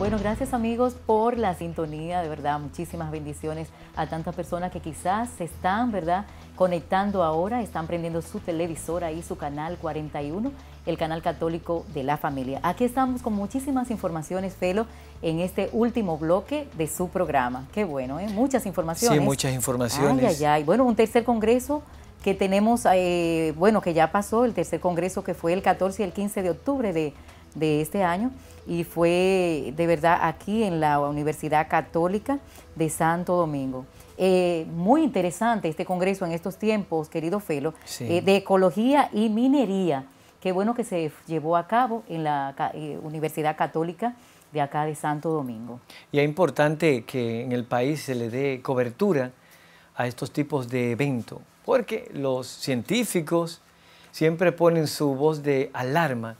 Bueno, gracias amigos por la sintonía, de verdad, muchísimas bendiciones a tantas personas que quizás se están, ¿verdad? Conectando ahora, están prendiendo su televisora y su canal 41, el canal católico de la familia. Aquí estamos con muchísimas informaciones, Felo, en este último bloque de su programa. Qué bueno, ¿eh? Muchas informaciones. Sí, muchas informaciones. Ay, ay, ay. Bueno, un tercer congreso que tenemos, eh, bueno, que ya pasó el tercer congreso que fue el 14 y el 15 de octubre de de este año y fue de verdad aquí en la Universidad Católica de Santo Domingo. Eh, muy interesante este congreso en estos tiempos, querido Felo, eh, de ecología y minería. Qué bueno que se llevó a cabo en la eh, Universidad Católica de acá de Santo Domingo. Y es importante que en el país se le dé cobertura a estos tipos de eventos, porque los científicos siempre ponen su voz de alarma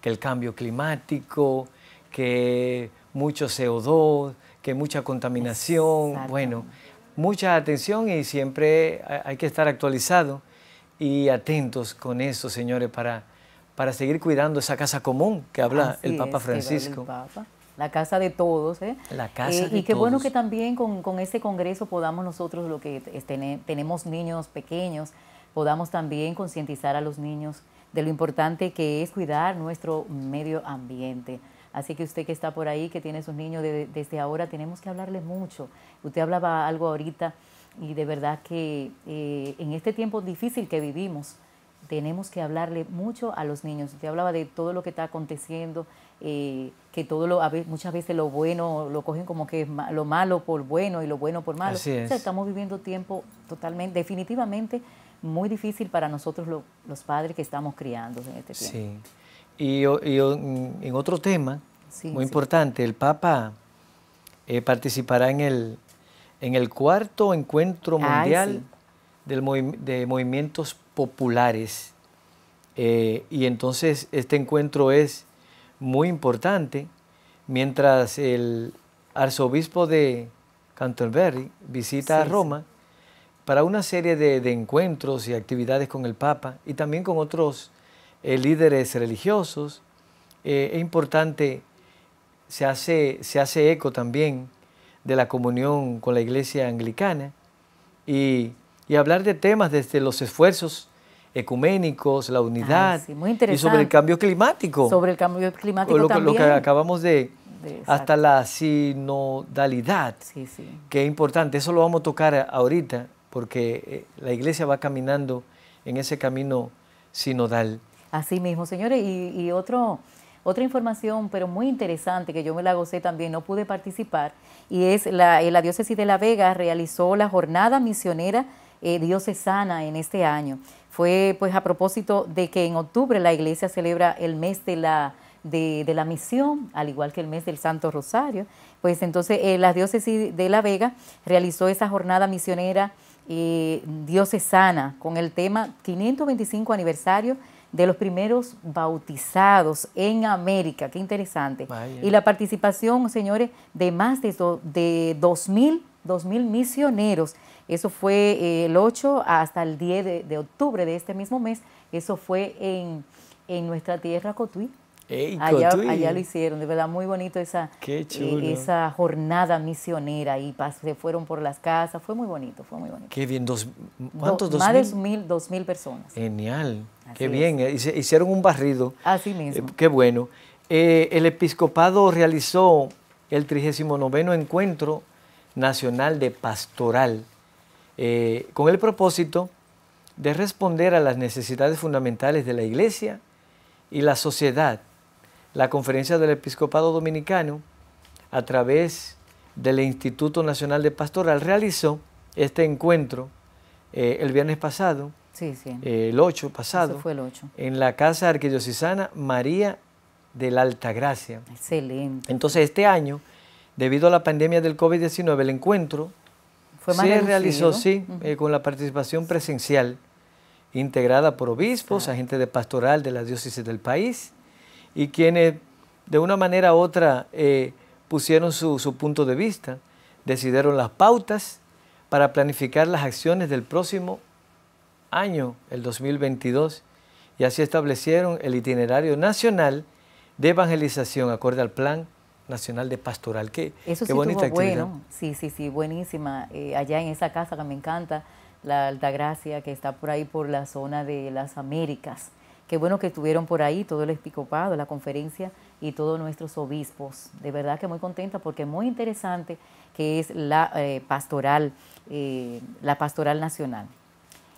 que el cambio climático, que mucho CO2, que mucha contaminación, bueno, mucha atención y siempre hay que estar actualizado y atentos con eso, señores, para, para seguir cuidando esa casa común que habla el Papa Francisco. La casa de todos. ¿eh? La casa eh, Y qué bueno que también con, este congreso podamos nosotros, lo que tenemos niños pequeños, podamos también concientizar a los niños de lo importante que es cuidar nuestro medio ambiente. Así que usted que está por ahí, que tiene sus niños desde ahora, tenemos que hablarle mucho. Usted hablaba algo ahorita y de verdad que eh, en este tiempo difícil que vivimos, tenemos que hablarle mucho a los niños. Usted hablaba de todo lo que está aconteciendo, eh, que todo lo, muchas veces lo bueno lo cogen como que es lo malo por bueno y lo bueno por malo. estamos viviendo tiempo totalmente, definitivamente muy difícil para nosotros los padres que estamos criando en este tiempo. Sí. Y, mm, en otro tema, muy importante, el Papa eh, participará en el, en el cuarto encuentro mundial de movimientos populares. Eh, y entonces este encuentro es muy importante, mientras el arzobispo de Canterbury visita a Roma, para una serie de, encuentros y actividades con el Papa y también con otros eh, líderes religiosos. Eh, es importante, se hace, se hace eco también de la comunión con la iglesia anglicana y, hablar de temas desde los esfuerzos ecuménicos, la unidad y sobre el cambio climático. Sobre el cambio climático. también. que acabamos de... hasta la sinodalidad, que es importante. Eso lo vamos a tocar ahorita porque eh, la iglesia va caminando en ese camino sinodal. Así mismo, señores, y, otra información, pero muy interesante, que yo me la gocé también, no pude participar, y es la, eh, la diócesis de La Vega realizó la jornada misionera eh, diocesana en este año. Fue pues a propósito de que en octubre la iglesia celebra el mes de la, de, la misión, al igual que el mes del Santo Rosario. Pues entonces la diócesis de La Vega realizó esa jornada misionera eh, sana, con el tema 525 aniversario de los primeros bautizados en América. Qué interesante. Y la participación, señores, de más de, de 2.000 2.000 misioneros. Eso fue eh, el 8 hasta el 10 de, octubre de este mismo mes. Eso fue en nuestra tierra Cotuí allá, lo hicieron, de verdad, muy bonito esa, eh, esa jornada misionera y se fueron por las casas, fue muy bonito, fue muy bonito. Qué bien, ¿cuántos? dos más mil? de dos mil personas. Genial, qué bien, eh, hicieron un barrido. Así eh, mismo. qué bueno. el episcopado realizó el 39 Encuentro Nacional de Pastoral con el propósito de responder a las necesidades fundamentales de la iglesia y la sociedad la Conferencia del Episcopado Dominicano, a través del Instituto Nacional de Pastoral, realizó este encuentro eh, el viernes pasado, el 8 pasado, fue el en la Casa Arquidiocesana María de la Altagracia. Excelente. Entonces, este año, debido a la pandemia del COVID-19, el encuentro fue se realizó, sí, eh, con la participación presencial integrada por obispos, agentes de pastoral de las diócesis del país, y quienes de una manera u otra eh, pusieron su, punto de vista, decidieron las pautas para planificar las acciones del próximo año, el 2022, y así establecieron el itinerario nacional de evangelización acorde al plan nacional de pastoral. Qué, Eso sí bonita bueno, sí, sí, sí, buenísima. Eh, allá en esa casa que me encanta, la Altagracia, que está por ahí por la zona de las Américas. Qué bueno que estuvieron por ahí todo el episcopado, la conferencia y todos nuestros obispos. De verdad que muy contenta porque es muy interesante que es la eh, pastoral, eh, la pastoral nacional.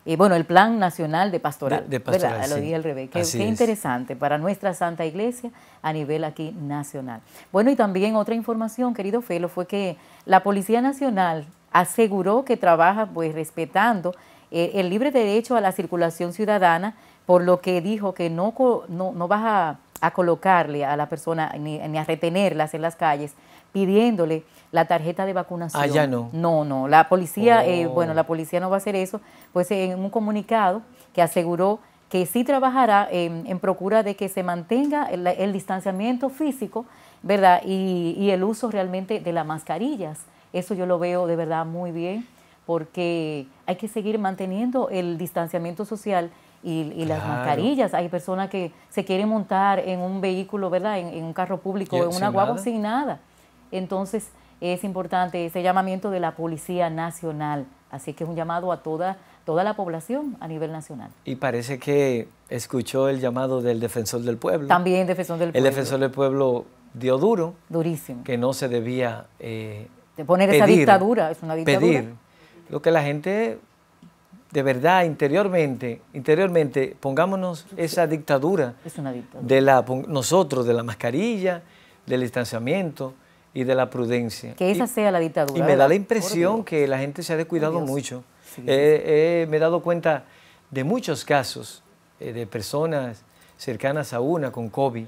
Eh, bueno, el Plan Nacional de Pastoral. De, pastoral, Lo revés. Qué, interesante para nuestra Santa Iglesia a nivel aquí nacional. Bueno, y también otra información, querido Felo, fue que la Policía Nacional aseguró que trabaja pues respetando el libre derecho a la circulación ciudadana por lo que dijo que no, no, vas a, colocarle a la persona ni, a retenerlas en las calles pidiéndole la tarjeta de vacunación. Ah, ya no. No, no. La policía, eh, oh. bueno, la policía no va a hacer eso. Pues en un comunicado que aseguró que sí trabajará en, procura de que se mantenga el, distanciamiento físico, ¿verdad? Y, y, el uso realmente de las mascarillas. Eso yo lo veo de verdad muy bien, porque hay que seguir manteniendo el distanciamiento social y, las mascarillas. Hay personas que se quieren montar en un vehículo, ¿verdad? En, un carro público, en una guagua sin nada. Entonces es importante ese llamamiento de la Policía Nacional. Así que es un llamado a toda, toda la población a nivel nacional. Y parece que escuchó el llamado del defensor del pueblo. También defensor del pueblo. El defensor del pueblo dio duro. Durísimo. Que no se debía... Eh, de poner esa dictadura, es una dictadura. Pedir lo que la gente de verdad, interiormente, interiormente, pongámonos esa dictadura, de la nosotros, de la mascarilla, del distanciamiento y de la prudencia. Que esa sea la dictadura. Y me da la impresión que la gente se ha descuidado mucho. Eh, eh, me he dado cuenta de muchos casos eh, de personas cercanas a una con COVID.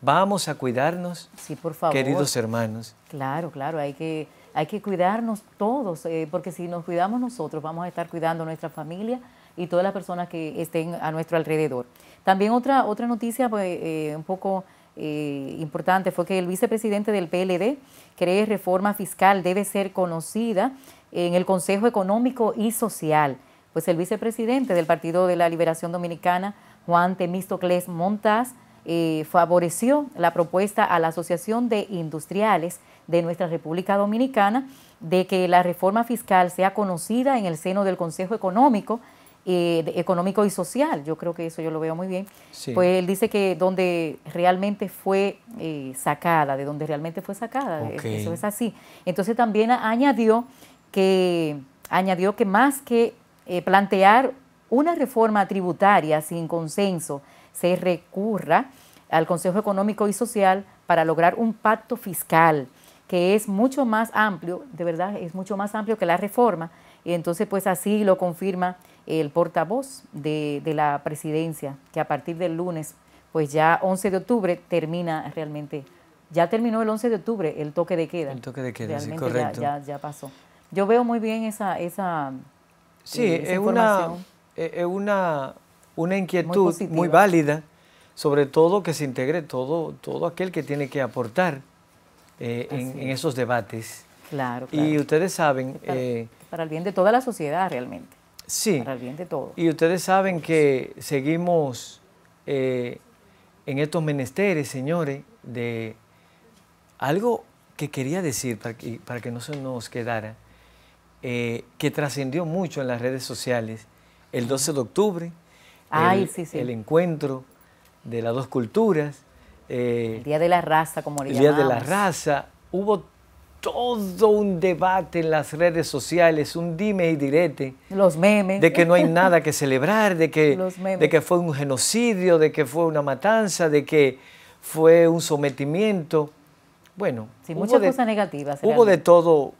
Vamos a cuidarnos, sí, por favor. queridos hermanos. Claro, claro, hay que hay que cuidarnos todos, eh, porque si nos cuidamos nosotros, vamos a estar cuidando a nuestra familia y todas las personas que estén a nuestro alrededor. También otra, otra noticia pues, eh, un poco eh, importante fue que el vicepresidente del PLD cree que reforma fiscal debe ser conocida en el Consejo Económico y Social. Pues el vicepresidente del Partido de la Liberación Dominicana, Juan Temistocles Montas, eh, favoreció la propuesta a la Asociación de Industriales de nuestra República Dominicana de que la reforma fiscal sea conocida en el seno del Consejo Económico, eh, Económico y Social. Yo creo que eso yo lo veo muy bien. Pues él dice que donde realmente fue eh, sacada, de donde realmente fue sacada, eso es así. Entonces también añadió que añadió que más que plantear una reforma tributaria sin consenso se recurra al Consejo Económico y Social para lograr un pacto fiscal que es mucho más amplio, de verdad es mucho más amplio que la reforma, y entonces pues así lo confirma el portavoz de, la presidencia, que a partir del lunes, pues ya 11 de octubre termina realmente, ya terminó el 11 de octubre el toque de queda. El toque de queda, Ya, ya, pasó. Yo veo muy bien esa... esa sí, eh, es, una, es una una inquietud muy, válida, sobre todo que se integre todo, todo aquel que tiene que aportar eh, en, esos debates. Claro, Y ustedes saben... Eh, para, el bien de toda la sociedad realmente. Sí. Para el bien de todos. Y ustedes saben que seguimos eh, en estos menesteres, señores, de algo que quería decir para para que no se nos quedara, que trascendió mucho en las redes sociales el 12 de octubre, el, encuentro de las dos culturas. Eh, el Día de la Raza, como le El Día de la Raza. Hubo todo un debate en las redes sociales, un dime y direte. Los memes. De que no hay nada que celebrar, de que, de que fue un genocidio, de que fue una matanza, de que fue un sometimiento. Bueno, sí, muchas cosas negativas. Hubo de todo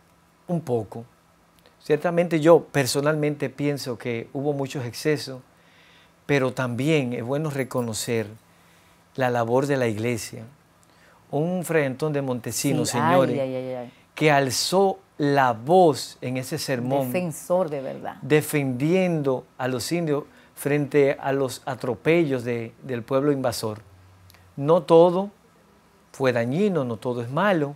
un poco. Ciertamente yo personalmente pienso que hubo muchos excesos, pero también es bueno reconocer la labor de la iglesia. Un frentón de Montesinos, señores, que alzó la voz en ese sermón. Defensor de verdad. Defendiendo a los indios frente a los atropellos del pueblo invasor. No todo fue dañino, no todo es malo,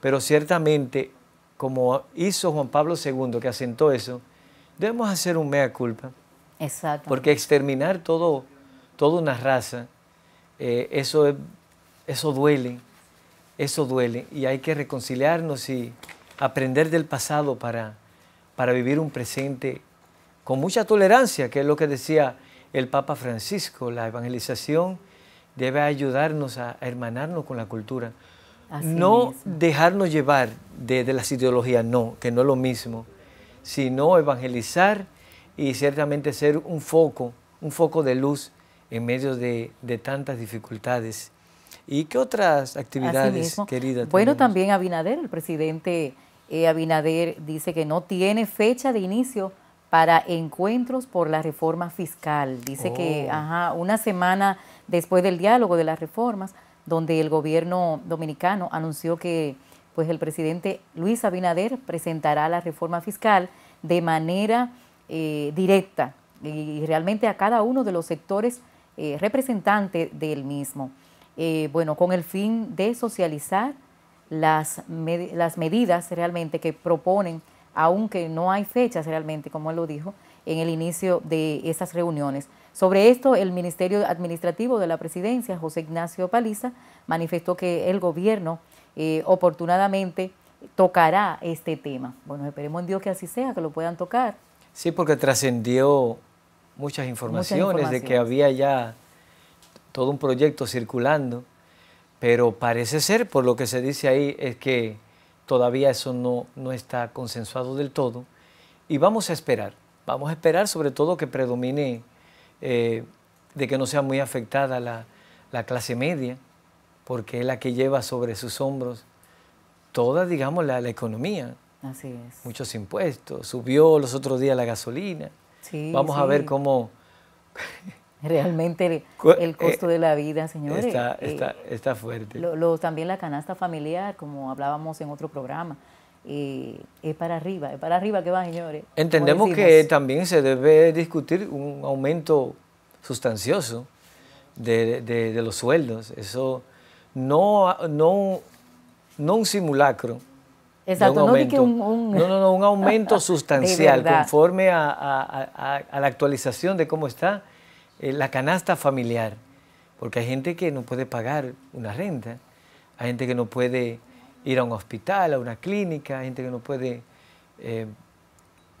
pero ciertamente, como hizo Juan Pablo II, que asentó eso, debemos hacer un mea culpa porque exterminar todo, toda una raza, eh, eso, eso duele, eso duele. Y hay que reconciliarnos y aprender del pasado para, para vivir un presente con mucha tolerancia, que es lo que decía el Papa Francisco. La evangelización debe ayudarnos a hermanarnos con la cultura. no dejarnos llevar de, de, las ideologías, no, que no es lo mismo, sino evangelizar y ciertamente ser un foco, un foco de luz en medio de, tantas dificultades. ¿Y qué otras actividades, querida? Bueno, también Abinader, el presidente eh, Abinader dice que no tiene fecha de inicio para encuentros por la reforma fiscal. Dice que oh. ajá, una semana después del diálogo de las reformas, donde el gobierno dominicano anunció que pues el presidente Luis Abinader presentará la reforma fiscal de manera eh, directa y, realmente a cada uno de los sectores eh, representantes del mismo. Eh, bueno, con el fin de socializar las, las medidas realmente que proponen, aunque no hay fechas realmente, como él lo dijo, en el inicio de esas reuniones. Sobre esto, el Ministerio Administrativo de la Presidencia, José Ignacio Paliza, manifestó que el gobierno eh, oportunamente tocará este tema. Bueno, esperemos en Dios que así sea, que lo puedan tocar. Sí, porque trascendió muchas informaciones de que había ya todo un proyecto circulando, pero parece ser, por lo que se dice ahí, es que todavía eso no, no está consensuado del todo. Y vamos a esperar, vamos a esperar sobre todo que predomine, eh, de que no sea muy afectada la, clase media, porque es la que lleva sobre sus hombros toda, digamos, la economía. Muchos impuestos. Subió los otros días la gasolina. Vamos a ver cómo... Realmente el, eh, costo de la vida, señores. Está, eh, está, está fuerte. también la canasta familiar, como hablábamos en otro programa. Eh, es para arriba, es para arriba que va, señores. Entendemos que también se debe discutir un aumento sustancioso de, los sueldos. Eso no, no, no un simulacro, Exacto, no, Un, no, no, un aumento sustancial conforme a, la actualización de cómo está eh, la canasta familiar. Porque hay gente que no puede pagar una renta, hay gente que no puede ir a un hospital, a una clínica, hay gente que no puede... Eh,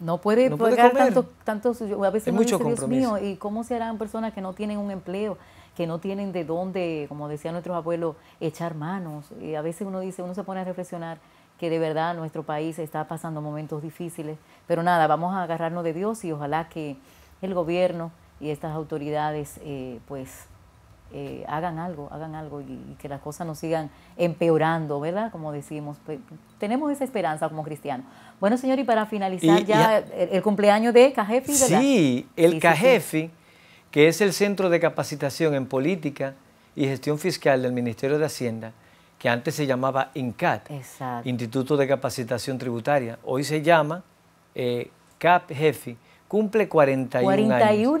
no puede pagar tantos... Tanto, a veces mucho dice, ¿y cómo se harán personas que no tienen un empleo? que no tienen de dónde, como decían nuestros abuelos, echar manos. Y a veces uno dice, uno se pone a reflexionar, que de verdad nuestro país está pasando momentos difíciles. Pero nada, vamos a agarrarnos de Dios y ojalá que el gobierno y estas autoridades eh, pues eh, hagan algo, hagan algo y, que las cosas no sigan empeorando, ¿verdad? Como decimos, tenemos esa esperanza como cristianos. Bueno, señor, y para finalizar ya, el, cumpleaños de Cajefi, ¿verdad? Sí, el Cajefi, que es el Centro de Capacitación en Política y Gestión Fiscal del Ministerio de Hacienda, que antes se llamaba INCAT, Instituto de Capacitación Tributaria. Hoy se llama eh, CAP Jefe. Cumple 41,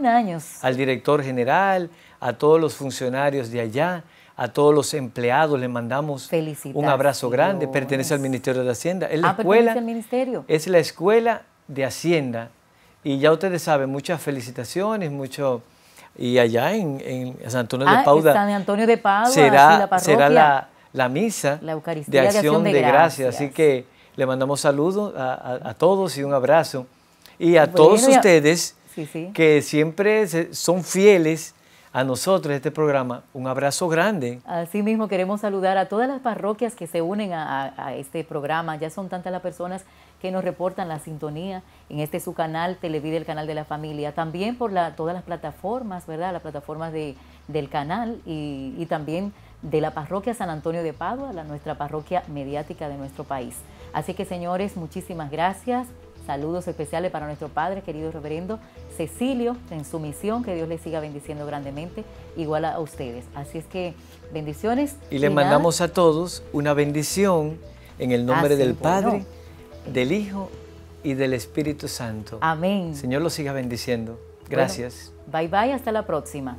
años. Al director general, a todos los funcionarios de allá, a todos los empleados le mandamos un abrazo grande. Pertenece al Ministerio de Hacienda. Es la ah, escuela, pertenece al ministerio. Es la escuela de Hacienda. Y ya ustedes saben, muchas felicitaciones, mucho y allá en, San Antonio de ah, Pauda. Antonio de la será la, la misa la Eucaristía de acción de, gracia. gracias. Así que le mandamos saludos a, todos y un abrazo. Y a todos ustedes que siempre son fieles a nosotros, este programa, un abrazo grande. Así mismo, queremos saludar a todas las parroquias que se unen a, este programa. Ya son tantas las personas que nos reportan la sintonía en este su canal, Televide, el canal de la familia. También por la, todas las plataformas, ¿verdad? Las plataformas de, del canal y, también de la parroquia San Antonio de Padua, la, nuestra parroquia mediática de nuestro país. Así que señores, muchísimas gracias. Saludos especiales para nuestro Padre, querido Reverendo Cecilio, en su misión, que Dios le siga bendiciendo grandemente, igual a ustedes. Así es que bendiciones. Y le mandamos a todos una bendición en el nombre ah, del Padre, eh. del Hijo y del Espíritu Santo. Amén. Señor lo siga bendiciendo. Gracias. bye bye, hasta la próxima.